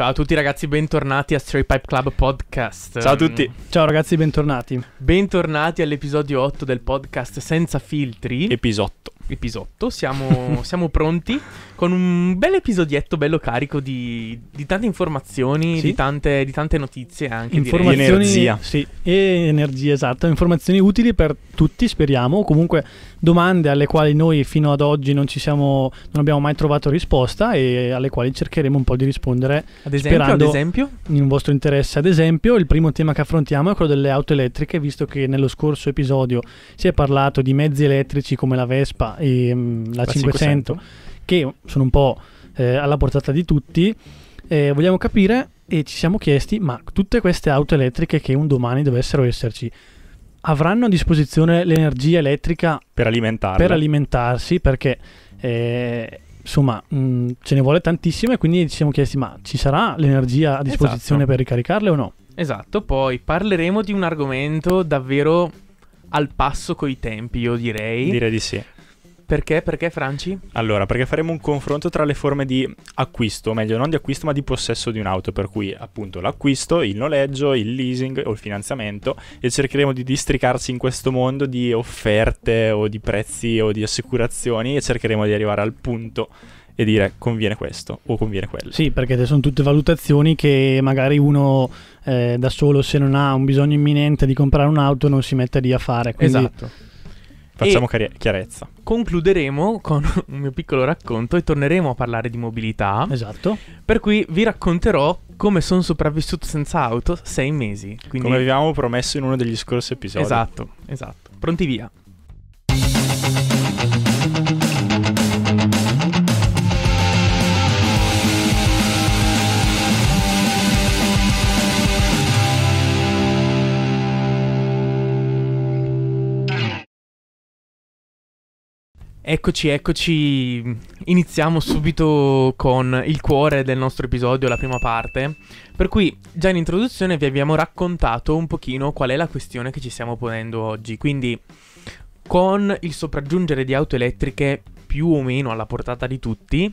Ciao a tutti ragazzi, bentornati a Stray Pipe Club Podcast. Ciao a tutti. Mm. Ciao ragazzi, bentornati. Bentornati all'episodio 8 del podcast Senza Filtri. Episotto episotto. Siamo, siamo, pronti con un bel episodietto bello carico di, di tante informazioni, sì? di, tante, di, tante, notizie anche. Informazioni, direi. energia. Sì, e energia, esatto. Informazioni utili per tutti, speriamo. Comunque domande alle quali noi fino ad oggi non, siamo, non abbiamo mai trovato risposta e alle quali cercheremo un po' di rispondere. Ad esempio, ad esempio? in un vostro interesse. Ad esempio, il primo tema che affrontiamo è quello delle auto elettriche, visto che nello scorso episodio si è parlato di mezzi elettrici come la Vespa e ehm, la, la 500, 500, che sono un po' eh, alla portata di tutti, eh, vogliamo capire e ci siamo chiesti, ma tutte queste auto elettriche che un domani dovessero esserci, avranno a disposizione l'energia elettrica per, per alimentarsi? Perché eh, insomma mh, mm, ce ne vuole tantissime, e quindi ci siamo chiesti, ma ci sarà l'energia a disposizione esatto. per ricaricarle o no? Esatto, poi parleremo di un argomento davvero al passo coi tempi, io direi. Direi di sì. Perché? Perché Franci? Allora, perché faremo un confronto tra le forme di acquisto, meglio non di acquisto ma di possesso di un'auto, per cui appunto l'acquisto, il noleggio, il leasing o il finanziamento e cercheremo di districarci in questo mondo di offerte o di prezzi o di assicurazioni e cercheremo di arrivare al punto e dire conviene questo o conviene quello. Sì, perché sono tutte valutazioni che magari uno eh, da solo, se non ha un bisogno imminente di comprare un'auto, non si mette lì a fare. Quindi... Esatto. Facciamo chiare- chiarezza. Concluderemo con un mio piccolo racconto e torneremo a parlare di mobilità. Esatto. Per cui vi racconterò come sono sopravvissuto senza auto sei mesi. Quindi... Come avevamo promesso in uno degli scorsi episodi. Esatto, esatto. Pronti via. Eccoci, eccoci. Iniziamo subito con il cuore del nostro episodio, la prima parte. Per cui già in introduzione vi abbiamo raccontato un pochino qual è la questione che ci stiamo ponendo oggi. Quindi con il sopraggiungere di auto elettriche più o meno alla portata di tutti,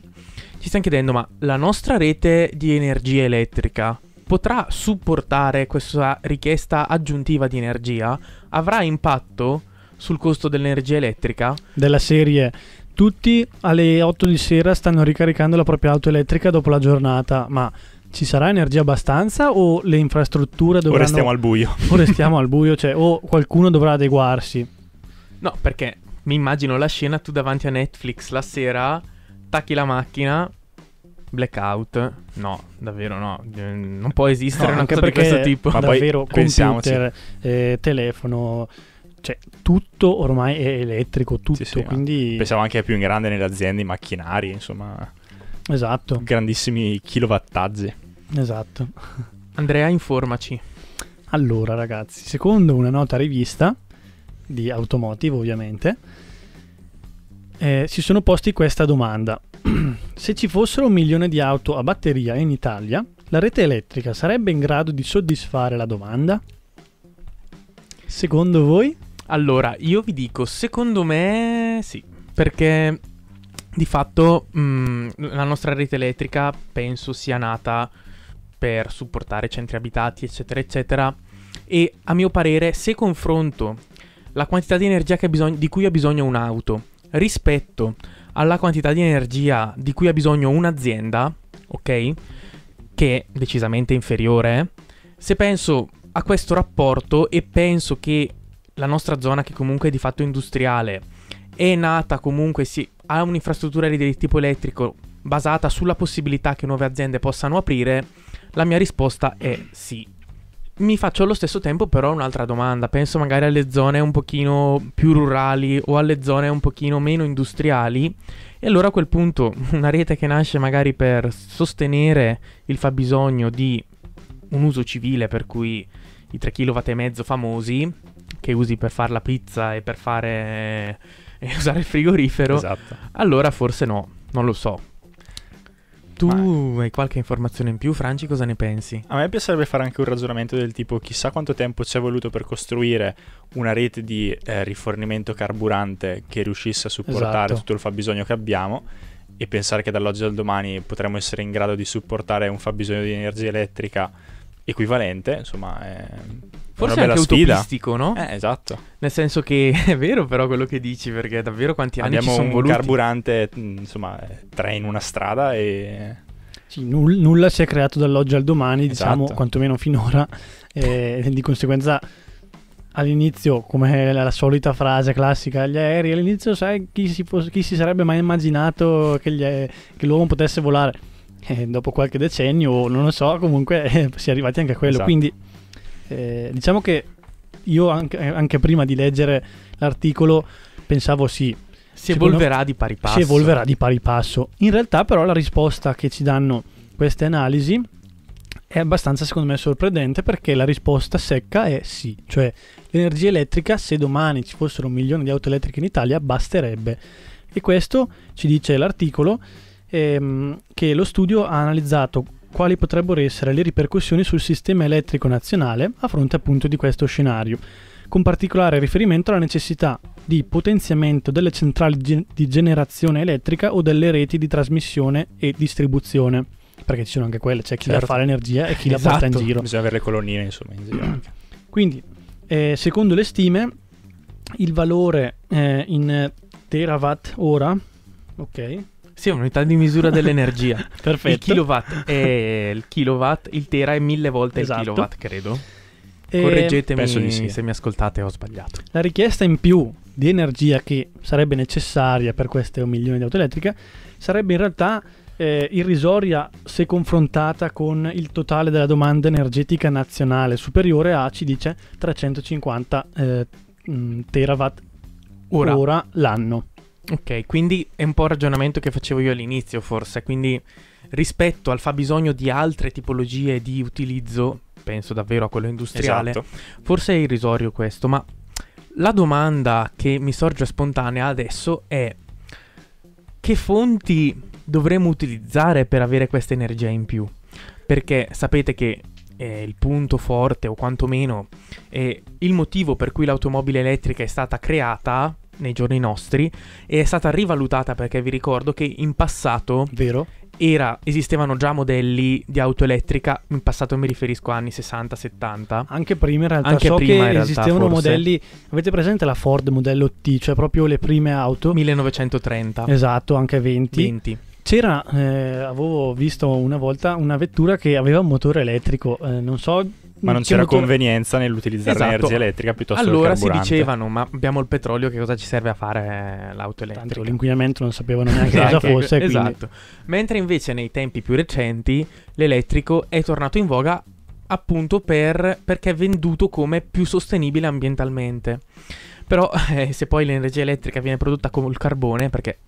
ci stiamo chiedendo ma la nostra rete di energia elettrica potrà supportare questa richiesta aggiuntiva di energia? Avrà impatto sul costo dell'energia elettrica? Della serie tutti alle 8 di sera stanno ricaricando la propria auto elettrica dopo la giornata, ma ci sarà energia abbastanza o le infrastrutture dovranno... O restiamo al buio. o restiamo al buio, cioè o qualcuno dovrà adeguarsi. No, perché mi immagino la scena tu davanti a Netflix la sera, tacchi la macchina, blackout. No, davvero no, non può esistere no, una cosa di questo tipo. Ma davvero, computer, eh, telefono cioè tutto ormai è elettrico, tutto, sì, sì, quindi... Pensavo anche più in grande nelle aziende, i macchinari, insomma... Esatto. Grandissimi kilowattaggi. Esatto. Andrea, informaci. Allora, ragazzi, secondo una nota rivista di Automotive, ovviamente, eh, si sono posti questa domanda. Se ci fossero un milione di auto a batteria in Italia, la rete elettrica sarebbe in grado di soddisfare la domanda? Secondo voi? Allora, io vi dico, secondo me sì, perché di fatto mh, mm, la nostra rete elettrica penso sia nata per supportare centri abitati, eccetera, eccetera. E a mio parere, se confronto la quantità di energia bisog- di cui ha bisogno un'auto rispetto alla quantità di energia di cui ha bisogno un'azienda, ok? Che è decisamente inferiore. Se penso a questo rapporto e penso che la nostra zona che comunque è di fatto industriale, è nata comunque, si, ha un'infrastruttura di tipo elettrico basata sulla possibilità che nuove aziende possano aprire, la mia risposta è sì. Mi faccio allo stesso tempo però un'altra domanda, penso magari alle zone un pochino più rurali o alle zone un pochino meno industriali e allora a quel punto una rete che nasce magari per sostenere il fabbisogno di un uso civile per cui i 3,5 kW famosi che usi per fare la pizza e per fare e usare il frigorifero, esatto. allora forse no, non lo so. Tu Ma... hai qualche informazione in più, Franci, cosa ne pensi? A me piacerebbe fare anche un ragionamento del tipo chissà quanto tempo ci è voluto per costruire una rete di eh, rifornimento carburante che riuscisse a supportare esatto. tutto il fabbisogno che abbiamo e pensare che dall'oggi al domani potremmo essere in grado di supportare un fabbisogno di energia elettrica equivalente, insomma, eh, Forse è anche sfida. utopistico, no? Eh, esatto. Nel senso che è vero però quello che dici, perché davvero quanti anni Abbiamo ci sono voluti. Abbiamo un carburante, mm, insomma, eh, tre in una strada e... Sì, null- nulla si è creato dall'oggi al domani, esatto. diciamo, quantomeno finora. E di conseguenza all'inizio, come la, la, solita frase classica, gli aerei, all'inizio sai chi si, pos- chi si sarebbe mai immaginato che, aerei, che l'uomo potesse volare? Eh, dopo qualche decennio, non lo so, comunque eh, si è arrivati anche a quello. Esatto. Quindi eh, diciamo che io anche, anche, prima di leggere l'articolo pensavo sì. Si evolverà di pari passo. Si evolverà di pari passo. In realtà però la risposta che ci danno queste analisi è abbastanza secondo me sorprendente perché la risposta secca è sì, cioè l'energia elettrica se domani ci fossero un milione di auto elettriche in Italia basterebbe. E questo ci dice l'articolo ehm, che lo studio ha analizzato quali potrebbero essere le ripercussioni sul sistema elettrico nazionale a fronte appunto di questo scenario, con particolare riferimento alla necessità di potenziamento delle centrali di generazione elettrica o delle reti di trasmissione e distribuzione. Perché ci sono anche quelle, c'è cioè chi certo. la fa l'energia e chi esatto. la porta in giro. Bisogna avere le colonnine, insomma, in giro. Quindi, eh, secondo le stime, il valore eh, in terawatt ora, ok, sì, è un'unità di misura dell'energia. Perfetto. Il kilowatt è il kilowatt, il tera è mille volte esatto. il kilowatt, credo. E Correggetemi sì. se mi ascoltate ho sbagliato. La richiesta in più di energia che sarebbe necessaria per queste un milione di auto elettriche sarebbe in realtà eh, irrisoria se confrontata con il totale della domanda energetica nazionale superiore a, ci dice, 350 eh, terawatt ora l'anno. Ok, quindi è un po' il ragionamento che facevo io all'inizio forse, quindi rispetto al fabbisogno di altre tipologie di utilizzo, penso davvero a quello industriale, esatto. forse è irrisorio questo, ma la domanda che mi sorge spontanea adesso è che fonti dovremmo utilizzare per avere questa energia in più? Perché sapete che eh, il punto forte o quantomeno eh, il motivo per cui l'automobile elettrica è stata creata nei giorni nostri e è stata rivalutata perché vi ricordo che in passato era, esistevano già modelli di auto elettrica, in passato mi riferisco agli anni 60-70. Anche prima in realtà, Anche so prima, che esistevano realtà, modelli, avete presente la Ford modello T, cioè proprio le prime auto? 1930. Esatto, anche 20. 20. C'era, eh, avevo visto una volta una vettura che aveva un motore elettrico, eh, non so ma non c'era motore... convenienza nell'utilizzare esatto. l'energia elettrica piuttosto allora che Allora si dicevano, ma abbiamo il petrolio, che cosa ci serve a fare eh, l'auto elettrica? Tanto l'inquinamento non sapevano neanche cosa esatto. fosse. Esatto. Quindi... Mentre invece nei tempi più recenti l'elettrico è tornato in voga appunto per, perché è venduto come più sostenibile ambientalmente. Però eh, se poi l'energia elettrica viene prodotta con il carbone, perché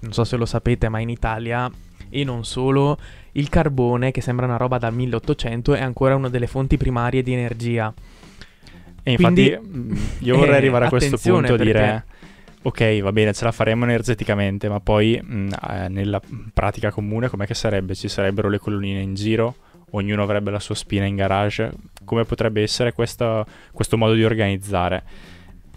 non so se lo sapete, ma in Italia e non solo il carbone, che sembra una roba dal 1800, è ancora una delle fonti primarie di energia. E infatti Quindi, mm, io eh, vorrei eh, arrivare a questo punto e dire... Ok, va bene, ce la faremo energeticamente, ma poi mh, mm, eh, nella pratica comune com'è che sarebbe? Ci sarebbero le colonnine in giro, ognuno avrebbe la sua spina in garage. Come potrebbe essere questo, questo modo di organizzare?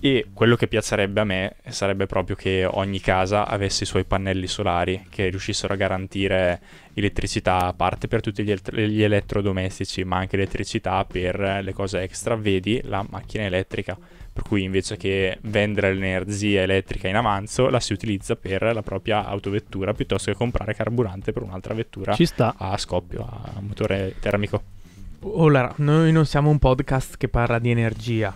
E quello che piacerebbe a me sarebbe proprio che ogni casa avesse i suoi pannelli solari che riuscissero a garantire elettricità a parte per tutti gli, el- gli elettrodomestici, ma anche elettricità per le cose extra, vedi la macchina elettrica. Per cui invece che vendere l'energia elettrica in avanzo, la si utilizza per la propria autovettura piuttosto che comprare carburante per un'altra vettura a scoppio, a motore termico. Allora, noi non siamo un podcast che parla di energia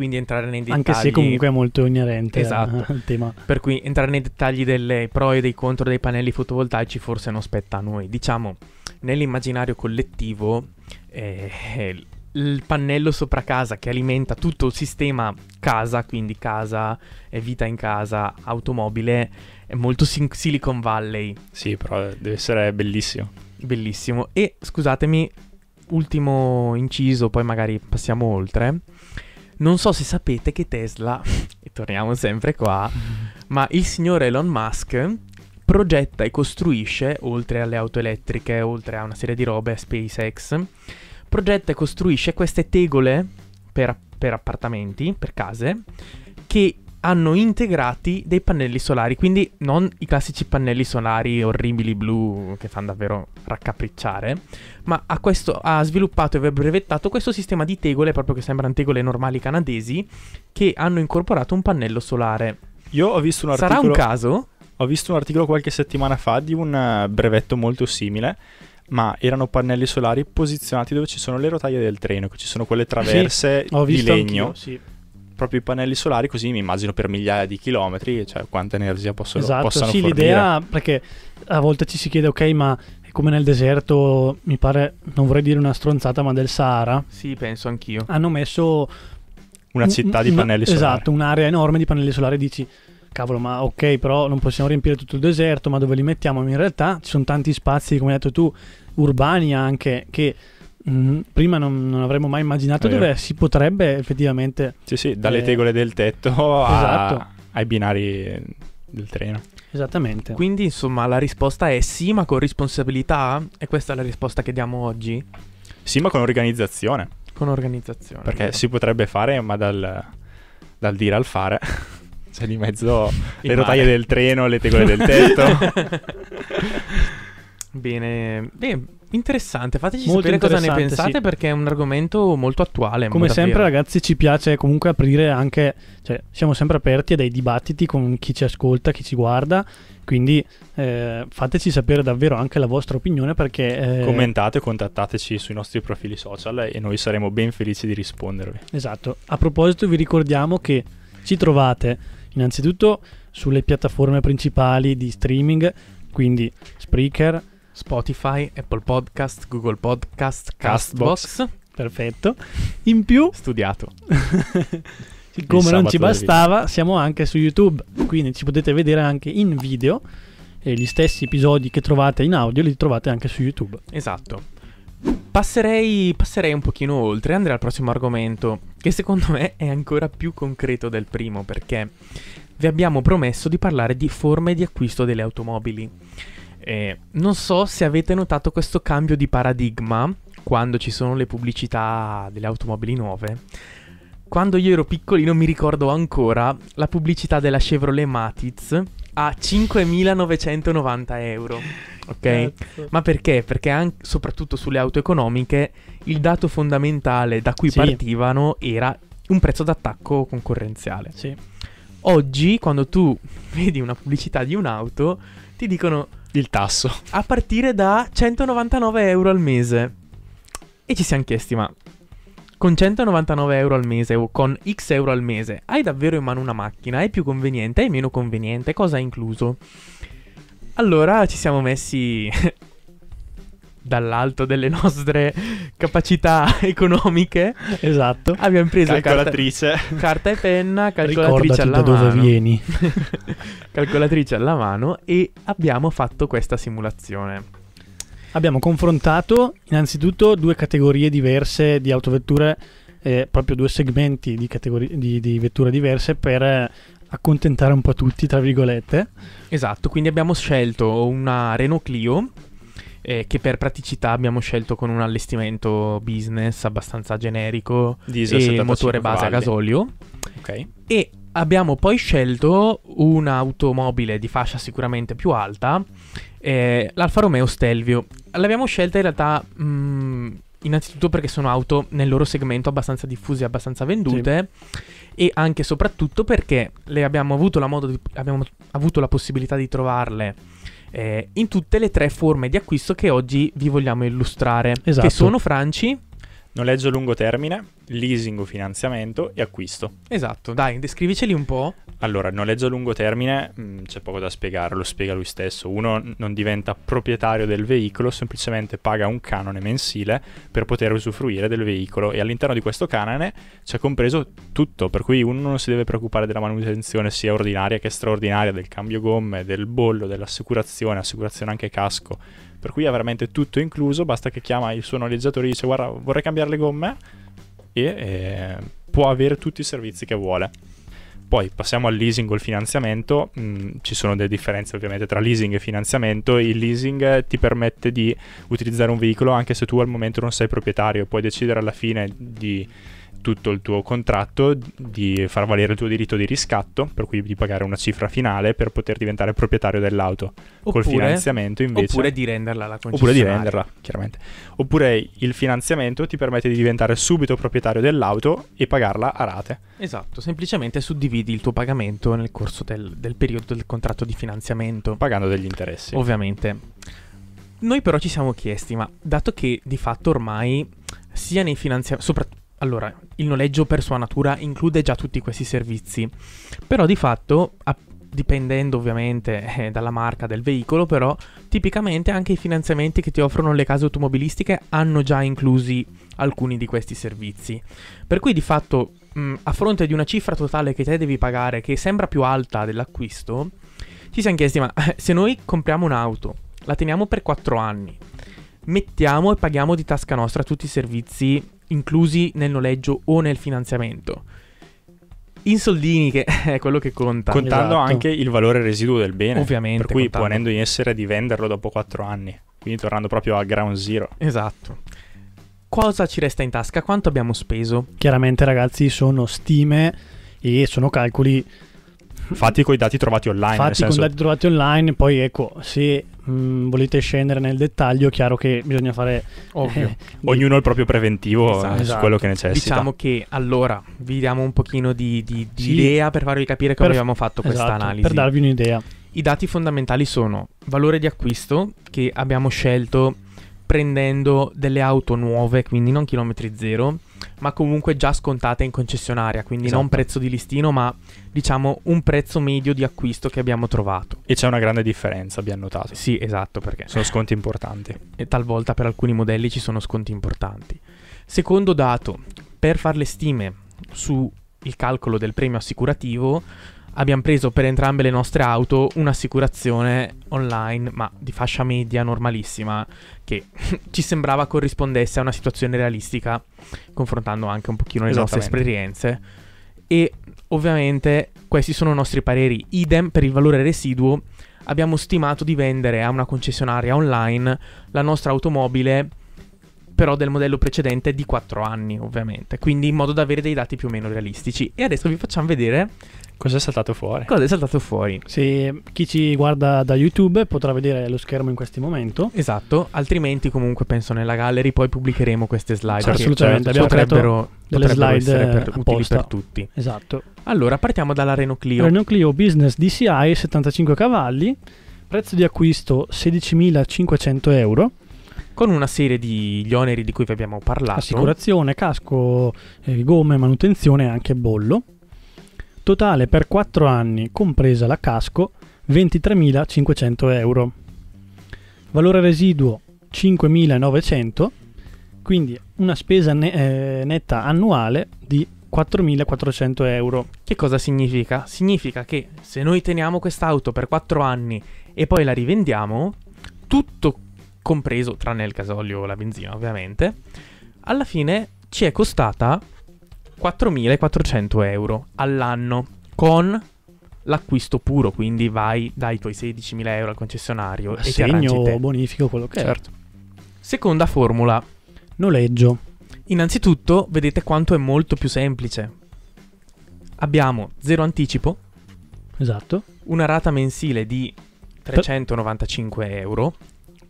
quindi entrare nei dettagli. Anche se comunque è molto inerente esatto. al tema. Per cui entrare nei dettagli delle pro e dei contro dei pannelli fotovoltaici forse non spetta a noi. Diciamo, nell'immaginario collettivo, eh, il pannello sopra casa che alimenta tutto il sistema casa, quindi casa, vita in casa, automobile, è molto sin- Silicon Valley. Sì, però deve essere bellissimo. Bellissimo. E scusatemi, ultimo inciso, poi magari passiamo oltre. Non so se sapete che Tesla, e torniamo sempre qua, ma il signor Elon Musk progetta e costruisce, oltre alle auto elettriche, oltre a una serie di robe, SpaceX, progetta e costruisce queste tegole per, per appartamenti, per case, che hanno integrati dei pannelli solari, quindi non i classici pannelli solari orribili blu che fanno davvero raccapricciare, ma ha, questo, ha sviluppato e brevettato questo sistema di tegole, proprio che sembrano tegole normali canadesi, che hanno incorporato un pannello solare. Io ho visto un articolo... Sarà un caso? Ho visto un articolo qualche settimana fa di un eh, brevetto molto simile ma erano pannelli solari posizionati dove ci sono le rotaie del treno, che ci sono quelle traverse sì, di legno. Sì proprio i pannelli solari, così mi immagino per migliaia di chilometri, cioè quanta energia possono esatto, possano sì, l'idea, perché a volte ci si chiede, ok, ma è come nel deserto, mi pare, non vorrei dire una stronzata, ma del Sahara. Sì, penso anch'io. Hanno messo... Una città di pannelli solari. Esatto, un'area enorme di pannelli solari, dici cavolo, ma ok, però non possiamo riempire tutto il deserto, ma dove li mettiamo? In realtà ci sono tanti spazi, come hai detto tu, urbani anche, che Mm-hmm. prima non, non, avremmo mai immaginato dove si potrebbe effettivamente. Sì, sì, dalle eh, tegole del tetto a, esatto. ai binari del treno. Esattamente. Quindi, insomma, la risposta è sì, ma con responsabilità? E questa è la risposta che diamo oggi? Sì, ma con organizzazione. Con organizzazione. Perché vero. si potrebbe fare, ma dal, dal dire al fare. C'è di mezzo le rotaie del treno, le tegole del tetto. bene, bene Interessante, fateci molto sapere cosa ne pensate sì. perché è un argomento molto attuale. Come sempre ragazzi ci piace comunque aprire anche, cioè siamo sempre aperti a dei dibattiti con chi ci ascolta, chi ci guarda, quindi eh, fateci sapere davvero anche la vostra opinione perché... Eh... Commentate, contattateci sui nostri profili social e noi saremo ben felici di rispondervi. Esatto, a proposito vi ricordiamo che ci trovate innanzitutto sulle piattaforme principali di streaming, quindi Spreaker, Spotify, Apple Podcast, Google Podcast, Castbox. Castbox. Perfetto. In più... Studiato. Siccome non ci bastava, siamo anche su YouTube, quindi ci potete vedere anche in video e gli stessi episodi che trovate in audio li trovate anche su YouTube. Esatto. Passerei, passerei, un pochino oltre, andrei al prossimo argomento, che secondo me è ancora più concreto del primo, perché vi abbiamo promesso di parlare di forme di acquisto delle automobili. Eh, non so se avete notato questo cambio di paradigma quando ci sono le pubblicità delle automobili nuove. Quando io ero piccolino mi ricordo ancora la pubblicità della Chevrolet Matiz a 5.990 euro. Ok? Cazzo. Ma perché? Perché anche, soprattutto sulle auto economiche il dato fondamentale da cui sì. partivano era un prezzo d'attacco concorrenziale. Sì. Oggi, quando tu vedi una pubblicità di un'auto, ti dicono il tasso. A partire da 199 euro al mese. E ci siamo chiesti, ma con 199 euro al mese o con X euro al mese hai davvero in mano una macchina? È più conveniente? È meno conveniente? Cosa ha incluso? Allora ci siamo messi dall'alto delle nostre capacità economiche. Esatto. Abbiamo preso calcolatrice. Carta, carta e penna, calcolatrice Ricordati alla da mano. dove vieni. calcolatrice alla mano e abbiamo fatto questa simulazione. Abbiamo confrontato innanzitutto due categorie diverse di autovetture, eh, proprio due segmenti di, categori- di, di vetture diverse per eh, accontentare un po' tutti, tra virgolette. Esatto, quindi abbiamo scelto una Renault Clio eh, che per praticità abbiamo scelto con un allestimento business abbastanza generico Diesel e motore base cavalli. a gasolio. Okay. E abbiamo poi scelto un'automobile di fascia sicuramente più alta, eh, l'Alfa Romeo Stelvio. L'abbiamo scelta in realtà... Mh, mm, innanzitutto perché sono auto nel loro segmento abbastanza diffuse e abbastanza vendute sì. e anche e soprattutto perché abbiamo avuto, di, abbiamo avuto la possibilità di trovarle eh, in tutte le tre forme di acquisto che oggi vi vogliamo illustrare, esatto. che sono Franci, noleggio a lungo termine, leasing o finanziamento e acquisto. Esatto, dai, descriviceli un po'. Allora, noleggio a lungo termine mh, mm, c'è poco da spiegare, lo spiega lui stesso. Uno non diventa proprietario del veicolo, semplicemente paga un canone mensile per poter usufruire del veicolo e all'interno di questo canone c'è compreso tutto, per cui uno non si deve preoccupare della manutenzione sia ordinaria che straordinaria, del cambio gomme, del bollo, dell'assicurazione, assicurazione anche casco per cui ha veramente tutto incluso, basta che chiama il suo noleggiatore e dice guarda vorrei cambiare le gomme e eh, può avere tutti i servizi che vuole. Poi passiamo al leasing o al finanziamento, mm, ci sono delle differenze ovviamente tra leasing e finanziamento, il leasing ti permette di utilizzare un veicolo anche se tu al momento non sei proprietario, puoi decidere alla fine di tutto il tuo contratto, di far valere il tuo diritto di riscatto, per cui di pagare una cifra finale per poter diventare proprietario dell'auto. Oppure, Col finanziamento invece... Oppure di renderla la concessionaria. Oppure di renderla, chiaramente. Oppure il finanziamento ti permette di diventare subito proprietario dell'auto e pagarla a rate. Esatto, semplicemente suddividi il tuo pagamento nel corso del, del periodo del contratto di finanziamento. Pagando degli interessi. Ovviamente. Noi però ci siamo chiesti, ma dato che di fatto ormai sia nei finanziamenti, allora, il noleggio per sua natura include già tutti questi servizi, però di fatto, a, dipendendo ovviamente eh, dalla marca del veicolo, però tipicamente anche i finanziamenti che ti offrono le case automobilistiche hanno già inclusi alcuni di questi servizi. Per cui di fatto, mh, mm, a fronte di una cifra totale che te devi pagare che sembra più alta dell'acquisto, ci siamo chiesti, ma eh, se noi compriamo un'auto, la teniamo per 4 anni, mettiamo e paghiamo di tasca nostra tutti i servizi inclusi nel noleggio o nel finanziamento. In soldini, che è quello che conta. Contando esatto. anche il valore residuo del bene. Ovviamente. Per cui contando. ponendo in essere di venderlo dopo 4 anni. Quindi tornando proprio a ground zero. Esatto. Cosa ci resta in tasca? Quanto abbiamo speso? Chiaramente ragazzi sono stime e sono calcoli fatti con i dati trovati online. Fatti senso... con i dati trovati online, poi ecco, se mh, volete scendere nel dettaglio, è chiaro che bisogna fare... Ovvio. Eh, Ognuno il proprio preventivo esatto, su esatto. quello che necessita. Diciamo che allora vi diamo un pochino di, di, di sì. idea per farvi capire come per, abbiamo fatto esatto, questa analisi. Per darvi un'idea. I dati fondamentali sono valore di acquisto che abbiamo scelto prendendo delle auto nuove, quindi non chilometri zero, ma comunque già scontate in concessionaria, quindi esatto. non prezzo di listino, ma diciamo un prezzo medio di acquisto che abbiamo trovato. E c'è una grande differenza, abbiamo notato. Sì, esatto, perché sono sconti importanti. E talvolta per alcuni modelli ci sono sconti importanti. Secondo dato, per fare le stime sul calcolo del premio assicurativo, abbiamo preso per entrambe le nostre auto un'assicurazione online, ma di fascia media normalissima, che ci sembrava corrispondesse a una situazione realistica, confrontando anche un pochino le nostre esperienze. E ovviamente questi sono i nostri pareri. Idem per il valore residuo, abbiamo stimato di vendere a una concessionaria online la nostra automobile però del modello precedente di 4 anni, ovviamente, quindi in modo da avere dei dati più o meno realistici. E adesso vi facciamo vedere Cosa è saltato fuori? Cosa è saltato fuori? Se chi ci guarda da YouTube potrà vedere lo schermo in questo momento. Esatto, altrimenti comunque penso nella gallery poi pubblicheremo queste slide. Sì, eh, assolutamente, abbiamo diciamo, potrebbero, delle potrebbero slide per, utili per tutti. Esatto. Allora, partiamo dalla Renault Clio. Renault Clio Business DCI 75 cavalli, prezzo di acquisto 16.500 euro con una serie di gli oneri di cui vi abbiamo parlato. Assicurazione, casco, eh, gomme, manutenzione e anche bollo totale per 4 anni, compresa la casco, 23.500 euro. Valore residuo 5.900, quindi una spesa ne- eh, netta annuale di 4.400 euro. Che cosa significa? Significa che se noi teniamo quest'auto per 4 anni e poi la rivendiamo, tutto compreso, tranne il gasolio o la benzina ovviamente, alla fine ci è costata 4.400 euro all'anno con l'acquisto puro, quindi vai dai tuoi 16.000 euro al concessionario Assegno, e ti bonifico, quello che certo. è. Seconda formula. Noleggio. Innanzitutto vedete quanto è molto più semplice. Abbiamo zero anticipo. Esatto. Una rata mensile di 395 euro.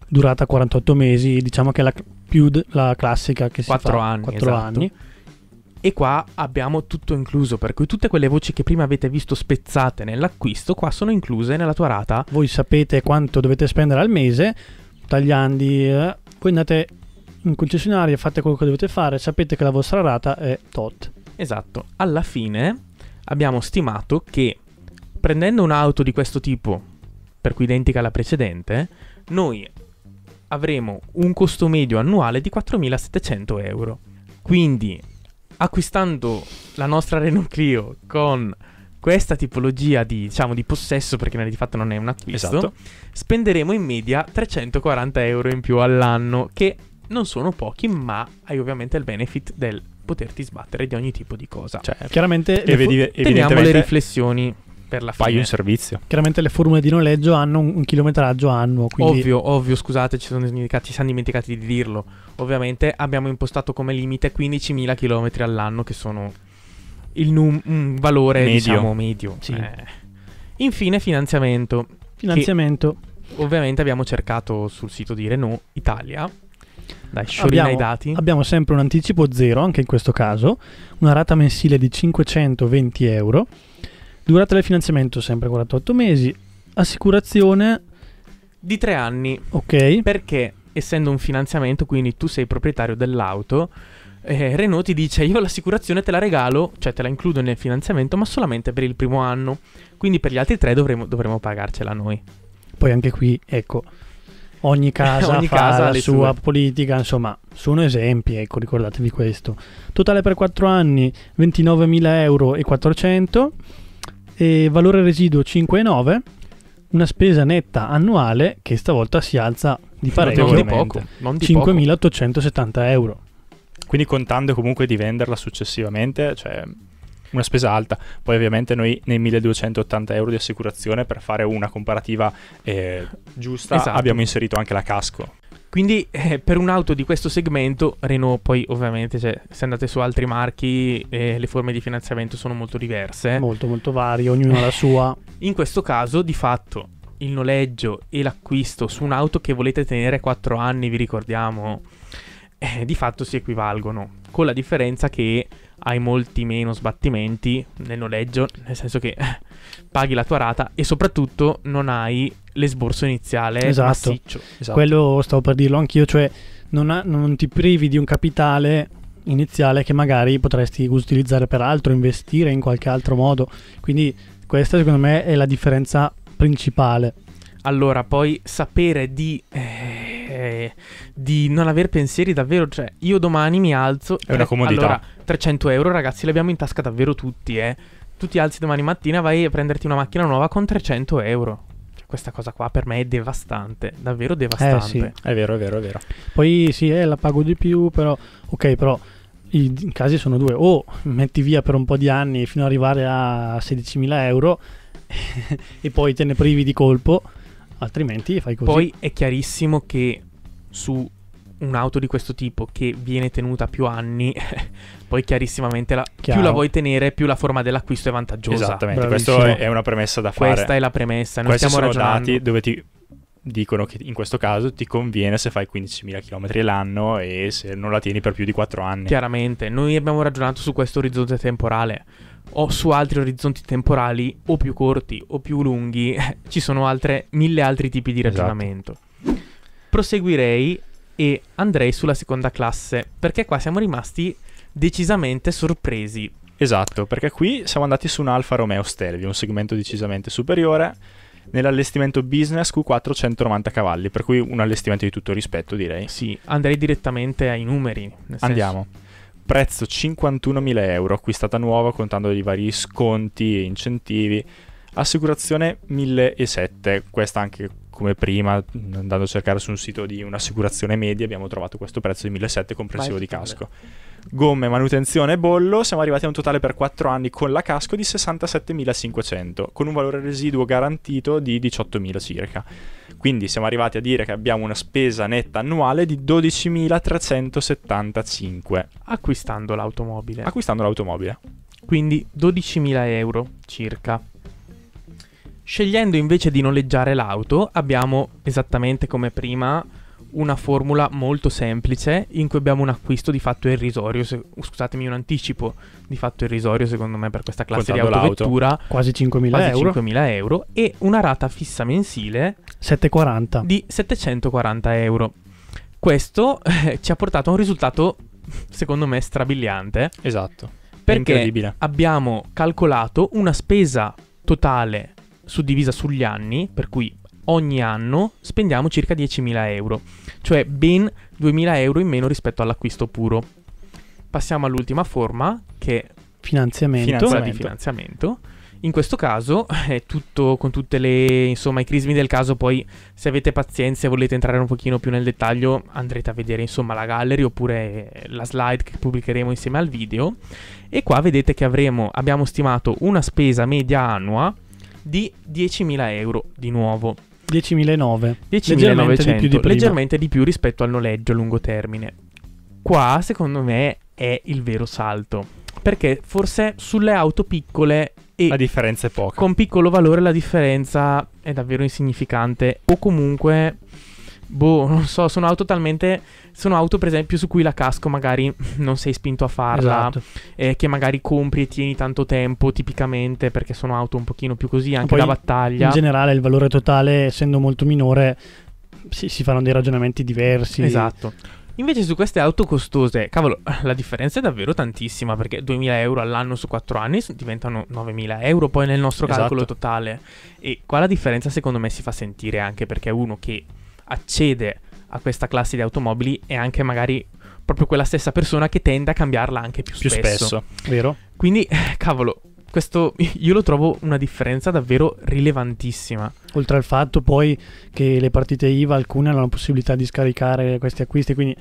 Durata 48 mesi, diciamo che è la, più la classica che si 4 fa. Anni, 4 esatto. anni. E qua abbiamo tutto incluso, per cui tutte quelle voci che prima avete visto spezzate nell'acquisto, qua sono incluse nella tua rata. Voi sapete quanto dovete spendere al mese, tagliandi, eh, voi andate in concessionaria, fate quello che dovete fare, sapete che la vostra rata è tot. Esatto, alla fine abbiamo stimato che prendendo un'auto di questo tipo, per cui identica alla precedente, noi avremo un costo medio annuale di 4.700 euro. Quindi acquistando la nostra Renault Clio con questa tipologia di, diciamo, di possesso, perché di fatto non è un acquisto, esatto. spenderemo in media 340 euro in più all'anno, che non sono pochi, ma hai ovviamente il benefit del poterti sbattere di ogni tipo di cosa. Cioè, chiaramente, evi- evidentemente... le riflessioni per la fine. Paio in servizio. Chiaramente le formule di noleggio hanno un, un chilometraggio annuo. Quindi... Ovvio, ovvio, scusate, ci, sono dimenticati, ci siamo dimenticati di dirlo. Ovviamente abbiamo impostato come limite 15.000 km all'anno, che sono il num- un valore medio. Diciamo, medio. Sì. Eh. Infine, finanziamento. Finanziamento. Ovviamente abbiamo cercato sul sito di Renault Italia dai, abbiamo, i dati. Abbiamo sempre un anticipo zero, anche in questo caso, una rata mensile di 520 euro, Durata del finanziamento sempre 48 mesi. Assicurazione di 3 anni. Ok. Perché essendo un finanziamento, quindi tu sei proprietario dell'auto, eh, Renault ti dice io l'assicurazione te la regalo, cioè te la includo nel finanziamento, ma solamente per il primo anno. Quindi per gli altri 3 dovremo, dovremo pagarcela noi. Poi anche qui, ecco, ogni casa ogni casa la sua sue. politica, insomma, sono esempi, ecco, ricordatevi questo. Totale per 4 anni 29.000 euro e 400 e valore residuo 5,9, una spesa netta annuale che stavolta si alza di parecchio, non di poco, non di 5.870 euro. Quindi contando comunque di venderla successivamente, cioè una spesa alta. Poi ovviamente noi nei 1280 euro di assicurazione per fare una comparativa eh, giusta esatto. abbiamo inserito anche la casco. Quindi eh, per un'auto di questo segmento, Renault poi ovviamente, cioè, se andate su altri marchi, eh, le forme di finanziamento sono molto diverse. Eh. Molto, molto varie, ognuno ha la sua. In questo caso, di fatto, il noleggio e l'acquisto su un'auto che volete tenere 4 anni, vi ricordiamo, eh, di fatto si equivalgono, con la differenza che hai molti meno sbattimenti nel noleggio, nel senso che eh, paghi la tua rata e soprattutto non hai l'esborso iniziale esatto. Cioè, esatto. Quello stavo per dirlo anch'io, cioè non, ha, non, ti privi di un capitale iniziale che magari potresti utilizzare per altro, investire in qualche altro modo. Quindi questa secondo me è la differenza principale. Allora, poi sapere di, eh, di non aver pensieri davvero, cioè io domani mi alzo... È una comodità. Allora, 300 euro ragazzi, li abbiamo in tasca davvero tutti, eh. Tu ti alzi domani mattina, vai a prenderti una macchina nuova con 300 euro questa cosa qua per me è devastante, davvero devastante. Eh, sì. È vero, è vero, è vero. Poi sì, eh, la pago di più, però ok, però i casi sono due, o metti via per un po' di anni fino ad arrivare a 16.000 euro e poi te ne privi di colpo, altrimenti fai così. Poi è chiarissimo che su un'auto di questo tipo che viene tenuta più anni, poi chiarissimamente la, più la vuoi tenere, più la forma dell'acquisto è vantaggiosa. Esattamente, questa è una premessa da fare. Questa è la premessa, noi Questi stiamo sono ragionando. dati dove ti dicono che in questo caso ti conviene se fai 15.000 km l'anno e se non la tieni per più di 4 anni. Chiaramente, noi abbiamo ragionato su questo orizzonte temporale o su altri orizzonti temporali o più corti o più lunghi, ci sono altre, mille altri tipi di esatto. ragionamento. Esatto. Proseguirei e andrei sulla seconda classe, perché qua siamo rimasti decisamente sorpresi. Esatto, perché qui siamo andati su un Alfa Romeo Stelvio, un segmento decisamente superiore, nell'allestimento business Q4 190 cavalli, per cui un allestimento di tutto rispetto direi. Sì, andrei direttamente ai numeri. Andiamo. Senso. Prezzo 51.000 euro, acquistata nuova contando i vari sconti e incentivi. Assicurazione 1.007, questa anche come prima, andando a cercare su un sito di un'assicurazione media, abbiamo trovato questo prezzo di 1.700 complessivo Vai, di casco. Gomme, manutenzione e bollo, siamo arrivati a un totale per 4 anni con la casco di 67.500, con un valore residuo garantito di 18.000 circa. Quindi siamo arrivati a dire che abbiamo una spesa netta annuale di 12.375. Acquistando l'automobile. Acquistando l'automobile. Quindi 12.000 euro circa. Scegliendo invece di noleggiare l'auto abbiamo esattamente come prima una formula molto semplice in cui abbiamo un acquisto di fatto irrisorio, se, scusatemi un anticipo di fatto irrisorio secondo me per questa classe Contando di autovettura, l'auto. quasi 5.000 euro. euro e una rata fissa mensile 740. di 740 euro. Questo eh, ci ha portato a un risultato secondo me strabiliante. Esatto. Perché abbiamo calcolato una spesa totale suddivisa sugli anni, per cui ogni anno spendiamo circa 10.000 euro, cioè ben 2.000 euro in meno rispetto all'acquisto puro. Passiamo all'ultima forma che è finanziamento. Di finanziamento. In questo caso è eh, tutto con tutte le insomma i crismi del caso, poi se avete pazienza e volete entrare un pochino più nel dettaglio andrete a vedere insomma la gallery oppure eh, la slide che pubblicheremo insieme al video e qua vedete che avremo, abbiamo stimato una spesa media annua di 10.000 euro di nuovo. 10.009. 10.900, leggermente di di leggermente di più rispetto al noleggio a lungo termine. Qua, secondo me, è il vero salto. Perché forse sulle auto piccole e la differenza è poca. Con piccolo valore la differenza è davvero insignificante o comunque Boh, non so, sono auto talmente. Sono auto, per esempio, su cui la casco magari non sei spinto a farla. Esatto. Eh, che magari compri e tieni tanto tempo, tipicamente, perché sono auto un pochino più così, anche Poi, da battaglia. In generale, il valore totale, essendo molto minore, si, si fanno dei ragionamenti diversi. Esatto. Invece su queste auto costose, cavolo, la differenza è davvero tantissima perché 2.000 euro all'anno su 4 anni diventano 9.000 euro poi nel nostro esatto. calcolo totale. E qua la differenza secondo me si fa sentire anche perché uno che accede a questa classe di automobili è anche magari proprio quella stessa persona che tende a cambiarla anche più, più spesso. spesso. Vero? Quindi, eh, cavolo, questo io lo trovo una differenza davvero rilevantissima. Oltre al fatto poi che le partite IVA alcune hanno la possibilità di scaricare questi acquisti, quindi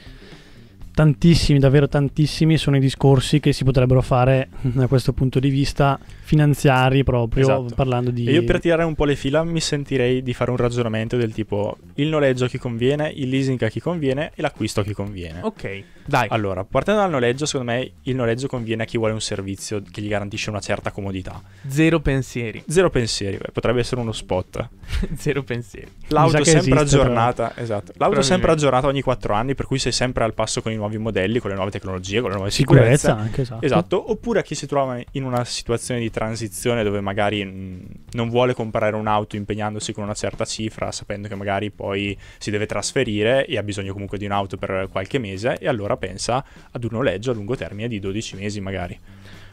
tantissimi, davvero tantissimi sono i discorsi che si potrebbero fare da questo punto di vista finanziari proprio esatto. parlando di... E io per tirare un po' le fila mi sentirei di fare un ragionamento del tipo il noleggio a chi conviene, il leasing a chi conviene e l'acquisto a chi conviene. Ok, dai. Allora, partendo dal noleggio, secondo me il noleggio conviene a chi vuole un servizio che gli garantisce una certa comodità. Zero pensieri. Zero pensieri, beh, potrebbe essere uno spot. Zero pensieri. L'auto sempre esiste, aggiornata, però. esatto. L'auto sempre aggiornata ogni 4 anni per cui sei sempre al passo con i nuovi nuovi modelli, con le nuove tecnologie, con la nuova sicurezze. Sicurezza anche, esatto. esatto. Oppure a chi si trova in una situazione di transizione dove magari mm, non vuole comprare un'auto impegnandosi con una certa cifra, sapendo che magari poi si deve trasferire e ha bisogno comunque di un'auto per qualche mese e allora pensa ad un noleggio a lungo termine di 12 mesi magari.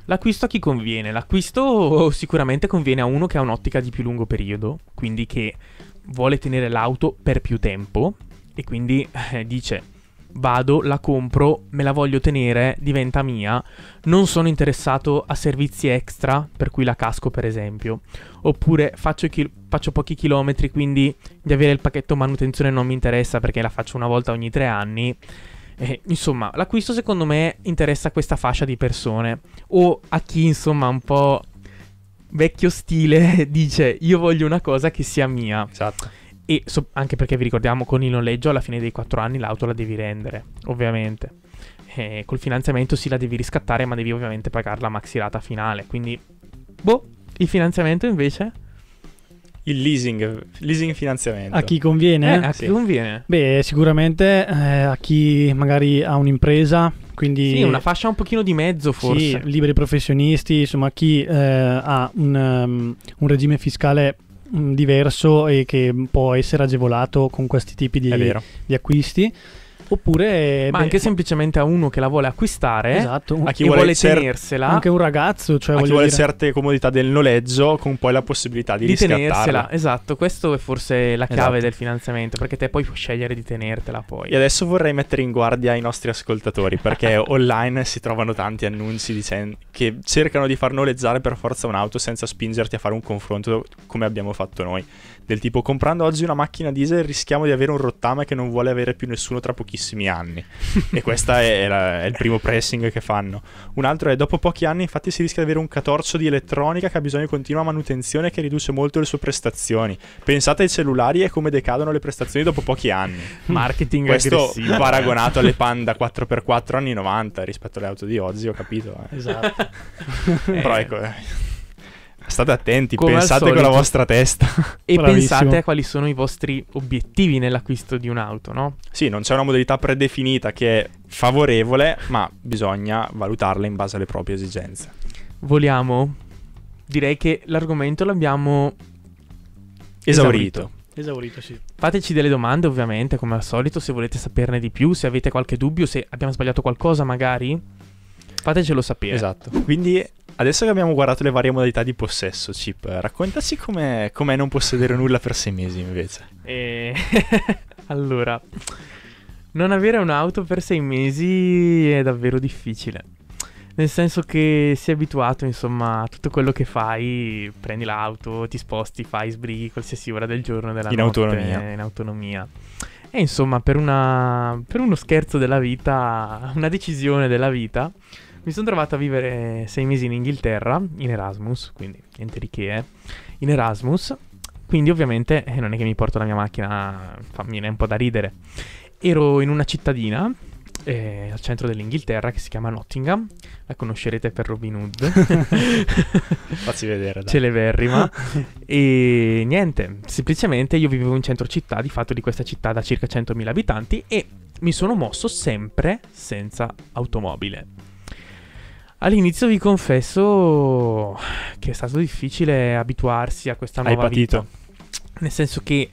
L'acquisto a chi conviene? L'acquisto sicuramente conviene a uno che ha un'ottica di più lungo periodo, quindi che vuole tenere l'auto per più tempo e quindi eh, dice vado, la compro, me la voglio tenere, diventa mia. Non sono interessato a servizi extra, per cui la casco per esempio. Oppure faccio, chi- faccio pochi chilometri, quindi di avere il pacchetto manutenzione non mi interessa perché la faccio una volta ogni tre anni. Eh, insomma, l'acquisto secondo me interessa a questa fascia di persone. O a chi insomma un po' vecchio stile dice io voglio una cosa che sia mia. Esatto e so- anche perché vi ricordiamo con il noleggio alla fine dei 4 anni l'auto la devi rendere, ovviamente. E eh, col finanziamento sì la devi riscattare, ma devi ovviamente pagare la maxi rata finale. Quindi, boh, il finanziamento invece? Il leasing, leasing finanziamento. A chi conviene? Eh, a sì. chi conviene? Beh, sicuramente eh, a chi magari ha un'impresa, quindi... Sì, una fascia un pochino di mezzo forse. Sì, liberi professionisti, insomma chi eh, ha un, um, un regime fiscale diverso e che può essere agevolato con questi tipi di, di acquisti. Oppure. Ma beh, anche eh. semplicemente a uno che la vuole acquistare, esatto. a chi vuole cer- tenersela. Anche un ragazzo, cioè. A chi vuole dire... certe comodità del noleggio, con poi la possibilità di, di tenersela. Esatto, questo è forse la chiave esatto. del finanziamento, perché te puoi scegliere di tenertela poi. E adesso vorrei mettere in guardia i nostri ascoltatori, perché online si trovano tanti annunci dicen- che cercano di far noleggiare per forza un'auto senza spingerti a fare un confronto come abbiamo fatto noi. Del tipo, comprando oggi una macchina diesel rischiamo di avere un rottame che non vuole avere più nessuno tra pochissimi anni. e questo è, è, il primo pressing che fanno. Un altro è, dopo pochi anni infatti si rischia di avere un catorcio di elettronica che ha bisogno di continua manutenzione che riduce molto le sue prestazioni. Pensate ai cellulari e come decadono le prestazioni dopo pochi anni. Marketing questo aggressivo. paragonato alle Panda 4x4 anni 90 rispetto alle auto di oggi, ho capito. Eh. Esatto. Però eh. ecco. Eh. State attenti, Come pensate con la vostra testa. E Bravissimo. pensate a quali sono i vostri obiettivi nell'acquisto di un'auto, no? Sì, non c'è una modalità predefinita che è favorevole, ma bisogna valutarla in base alle proprie esigenze. Voliamo? Direi che l'argomento l'abbiamo esaurito. Esaurito, sì. Fateci delle domande, ovviamente, come al solito, se volete saperne di più, se avete qualche dubbio, se abbiamo sbagliato qualcosa magari, fatecelo sapere. Esatto. Quindi Adesso che abbiamo guardato le varie modalità di possesso, Chip, raccontaci com'è, com'è non possedere nulla per sei mesi invece. E... allora, non avere un'auto per sei mesi è davvero difficile. Nel senso che sei abituato, insomma, a tutto quello che fai, prendi l'auto, ti sposti, fai sbrighi qualsiasi ora del giorno della in notte, autonomia. in autonomia. E insomma, per, una, per uno scherzo della vita, una decisione della vita, mi sono trovato a vivere sei mesi in Inghilterra, in Erasmus, quindi niente di che, eh. In Erasmus, quindi ovviamente eh, non è che mi porto la mia macchina, fa, mi viene un po' da ridere. Ero in una cittadina eh, al centro dell'Inghilterra che si chiama Nottingham, la conoscerete per Robin Hood. Facci vedere, dai. Celeberrima. e niente, semplicemente io vivevo in centro città, di fatto di questa città da circa 100.000 abitanti e mi sono mosso sempre senza automobile All'inizio vi confesso che è stato difficile abituarsi a questa nuova Hai patito. Vita. Nel senso che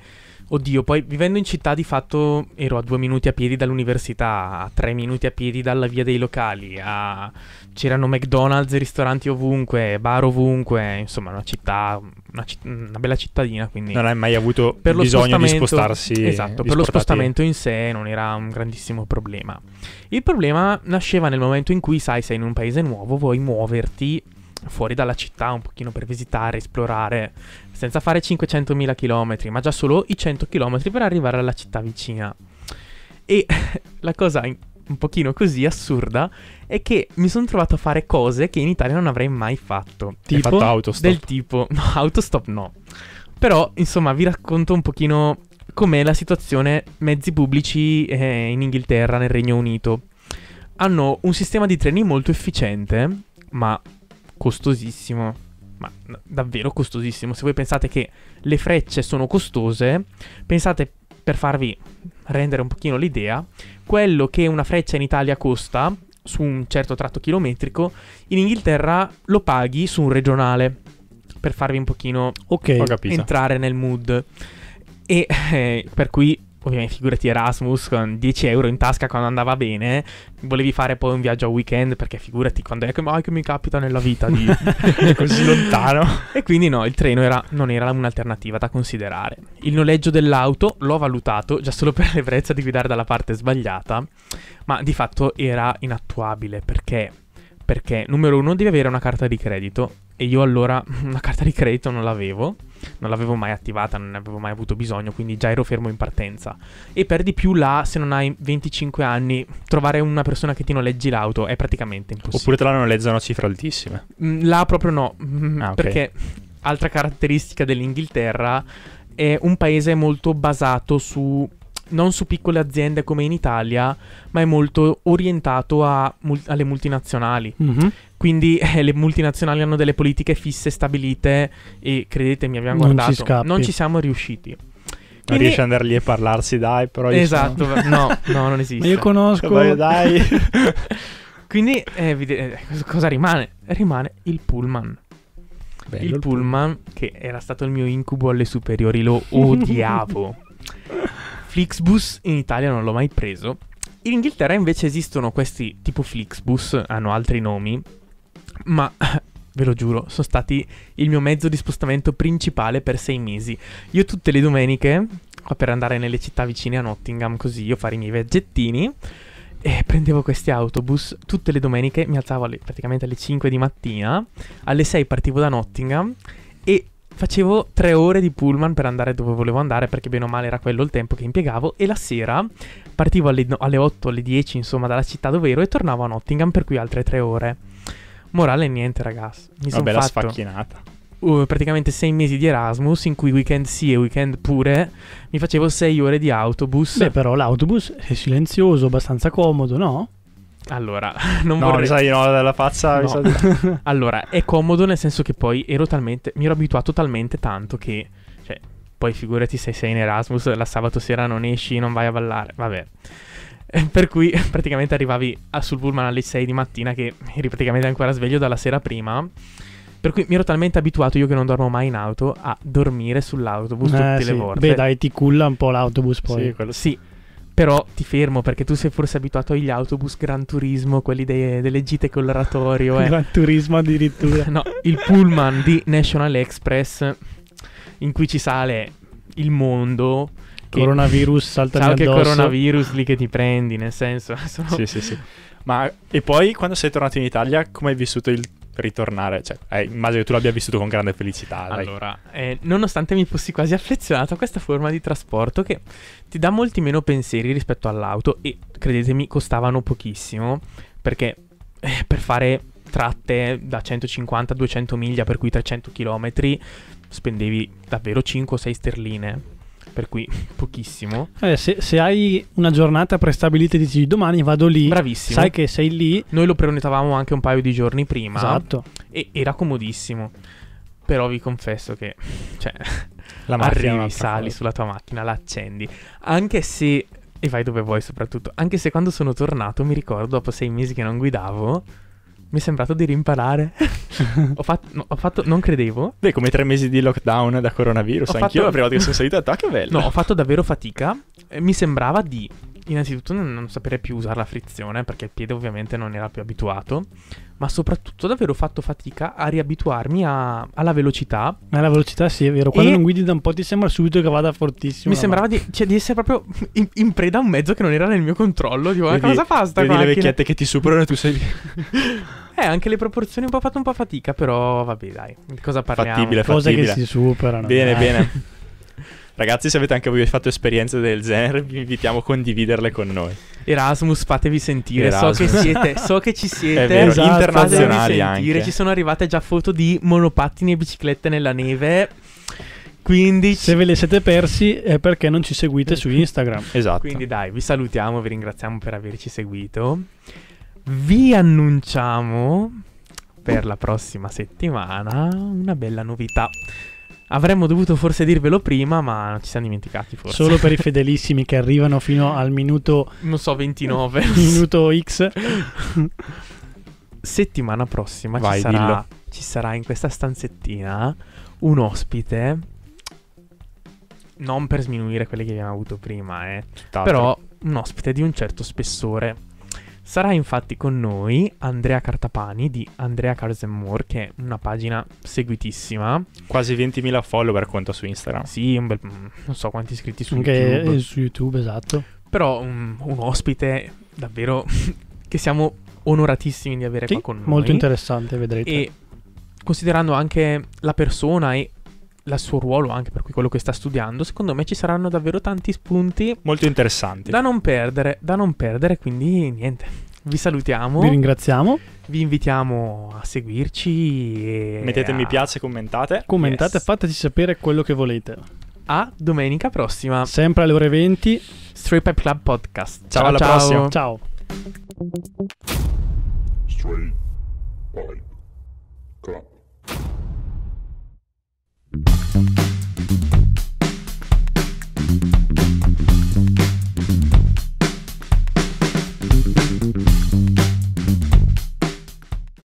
Oddio, poi vivendo in città di fatto ero a due minuti a piedi dall'università, a tre minuti a piedi dalla via dei locali, a... c'erano McDonald's, ristoranti ovunque, bar ovunque, insomma una città, una, citt- una bella cittadina quindi... Non hai mai avuto bisogno di spostarsi? Esatto, per lo spostamento in sé non era un grandissimo problema. Il problema nasceva nel momento in cui, sai, sei in un paese nuovo, vuoi muoverti fuori dalla città un pochino per visitare, esplorare, senza fare 500.000 km, ma già solo i 100 km per arrivare alla città vicina. E la cosa un pochino così assurda è che mi sono trovato a fare cose che in Italia non avrei mai fatto. Tipo fatto autostop. Del tipo, no, autostop no. Però, insomma, vi racconto un pochino com'è la situazione mezzi pubblici eh, in Inghilterra, nel Regno Unito. Hanno un sistema di treni molto efficiente, ma costosissimo, ma davvero costosissimo. Se voi pensate che le frecce sono costose, pensate per farvi rendere un pochino l'idea, quello che una freccia in Italia costa su un certo tratto chilometrico, in Inghilterra lo paghi su un regionale, per farvi un pochino okay, entrare nel mood. E eh, per cui ovviamente figurati Erasmus con 10 euro in tasca quando andava bene, volevi fare poi un viaggio a weekend perché figurati quando è che mai che mi capita nella vita di così lontano. E quindi no, il treno era, non era un'alternativa da considerare. Il noleggio dell'auto l'ho valutato già solo per l'ebbrezza di guidare dalla parte sbagliata, ma di fatto era inattuabile perché perché, numero uno, devi avere una carta di credito. E io allora una carta di credito non l'avevo, non l'avevo mai attivata, non ne avevo mai avuto bisogno, quindi già ero fermo in partenza. E per di più là, se non hai 25 anni, trovare una persona che ti noleggi l'auto è praticamente impossibile. Oppure te la noleggiano a cifre altissime. Mm, là proprio no, ah, okay. perché altra caratteristica dell'Inghilterra è un paese molto basato su non su piccole aziende come in Italia, ma è molto orientato a, alle multinazionali. Mm-hmm. Quindi eh, le multinazionali hanno delle politiche fisse, stabilite e credetemi, abbiamo non guardato, ci non ci siamo riusciti. Non Quindi... riesce ad andare lì e parlarsi, dai, però... Esatto, sono... no, no, non esiste. Ma io conosco... Dai, dai. Quindi eh, eh cosa rimane? Rimane il pullman. Bello il, pullman, pullman, che era stato il mio incubo alle superiori, lo odiavo. Flixbus in Italia non l'ho mai preso. In Inghilterra invece esistono questi tipo Flixbus, hanno altri nomi, ma ve lo giuro, sono stati il mio mezzo di spostamento principale per sei mesi. Io tutte le domeniche, per andare nelle città vicine a Nottingham, così io fare i miei viaggettini, e prendevo questi autobus tutte le domeniche, mi alzavo alle, praticamente alle 5 di mattina, alle 6 partivo da Nottingham e facevo tre ore di pullman per andare dove volevo andare perché bene o male era quello il tempo che impiegavo e la sera partivo alle, no, alle 8, alle 10 insomma dalla città dove ero e tornavo a Nottingham per cui altre tre ore. Morale niente ragazzi, mi sono fatto... sfacchinata. Uh, praticamente sei mesi di Erasmus in cui weekend sì e weekend pure mi facevo sei ore di autobus. Beh però l'autobus è silenzioso, abbastanza comodo, no? Allora, non no, vorrei... mi sa di no, dalla faccia Allora, è comodo nel senso che poi ero talmente... Mi ero abituato talmente tanto che... Cioè, poi figurati se sei in Erasmus, la sabato sera non esci, non vai a ballare, vabbè. Eh, per cui praticamente arrivavi sul pullman alle 6 di mattina che eri praticamente ancora sveglio dalla sera prima. Per cui mi ero talmente abituato io che non dormo mai in auto a dormire sull'autobus eh, tutte sì. le volte. Beh, dai, ti culla un po' l'autobus poi. Sì, quello... sì però ti fermo perché tu sei forse abituato agli autobus Gran Turismo, quelli dei, delle gite con l'oratorio. Eh. Gran Turismo addirittura. no, il pullman di National Express in cui ci sale il mondo. Che... Coronavirus, saltami Ciao che addosso. coronavirus lì che ti prendi, nel senso. Sono... Sì, sì, sì. Ma e poi quando sei tornato in Italia, come hai vissuto il ritornare? Cioè, eh, immagino che tu l'abbia vissuto con grande felicità. Allora, eh, nonostante mi fossi quasi affezionato a questa forma di trasporto che ti dà molti meno pensieri rispetto all'auto e credetemi costavano pochissimo perché eh, per fare tratte da 150 a 200 miglia, per cui 300 km, spendevi davvero 5 o 6 sterline per cui pochissimo. Eh, se, se, hai una giornata prestabilita e dici domani vado lì, Bravissimo. sai che sei lì. Noi lo prenotavamo anche un paio di giorni prima. Esatto. E era comodissimo. Però vi confesso che cioè, la arrivi, sali cosa. sulla tua macchina, la accendi. Anche se, e vai dove vuoi soprattutto, anche se quando sono tornato mi ricordo dopo sei mesi che non guidavo mi è sembrato di rimparare. ho, fatto, no, ho, fatto, Non credevo. Beh, come tre mesi di lockdown da coronavirus. Ho Anch'io fatto... la prima volta che sono salito a TAC, bello. No, ho fatto davvero fatica. Mi sembrava di. Innanzitutto non sapere più usare la frizione perché il piede ovviamente non era più abituato, ma soprattutto davvero ho fatto fatica a riabituarmi a, alla velocità. Alla velocità sì, è vero, quando e... non guidi da un po' ti sembra subito che vada fortissimo. Mi sembrava di, cioè, di, essere proprio in, in, preda a un mezzo che non era nel mio controllo, tipo, vedi, cosa fa sta vedi macchina? le vecchiette che ti superano e tu sei Eh, anche le proporzioni ho fatto un po' fatica, però vabbè, dai. Di cosa parliamo? Fattibile, Cose fattibile. che si superano. Bene, dai. bene. Ragazzi, se avete anche voi fatto esperienze del genere, vi invitiamo a condividerle con noi. Erasmus, fatevi sentire. Erasmus. So che siete, so che ci siete. È vero, esatto. internazionali anche. Ci sono arrivate già foto di monopattini e biciclette nella neve. Quindi se ve le siete persi è perché non ci seguite su Instagram. Esatto. Quindi dai, vi salutiamo, vi ringraziamo per averci seguito vi annunciamo per la prossima settimana una bella novità. Avremmo dovuto forse dirvelo prima, ma ci siamo dimenticati forse. Solo per i fedelissimi che arrivano fino al minuto... Non so, 29. minuto X. Settimana prossima Vai, ci, sarà, ci sarà in questa stanzettina un ospite non per sminuire quelli che abbiamo avuto prima, eh. però un ospite di un certo spessore. Sarà infatti con noi Andrea Cartapani di Andrea Cars More, che è una pagina seguitissima. Quasi 20.000 follower conta su Instagram. Sì, bel, mm, non so quanti iscritti su okay, YouTube. Eh, su YouTube, esatto. Però un, un ospite davvero che siamo onoratissimi di avere sì, qua con noi. Molto interessante, vedrete. E considerando anche la persona e il suo ruolo anche per quello che sta studiando, secondo me ci saranno davvero tanti spunti molto interessanti da non perdere, da non perdere, quindi niente. Vi salutiamo. Vi ringraziamo. Vi invitiamo a seguirci. Mettete a... mi piace, commentate. Commentate, yes. fateci sapere quello che volete. A domenica prossima. Sempre alle ore 20. Stray Pipe Club Podcast. Ciao, ciao alla ciao. prossima. Ciao. Stray Pipe Club. Thank you.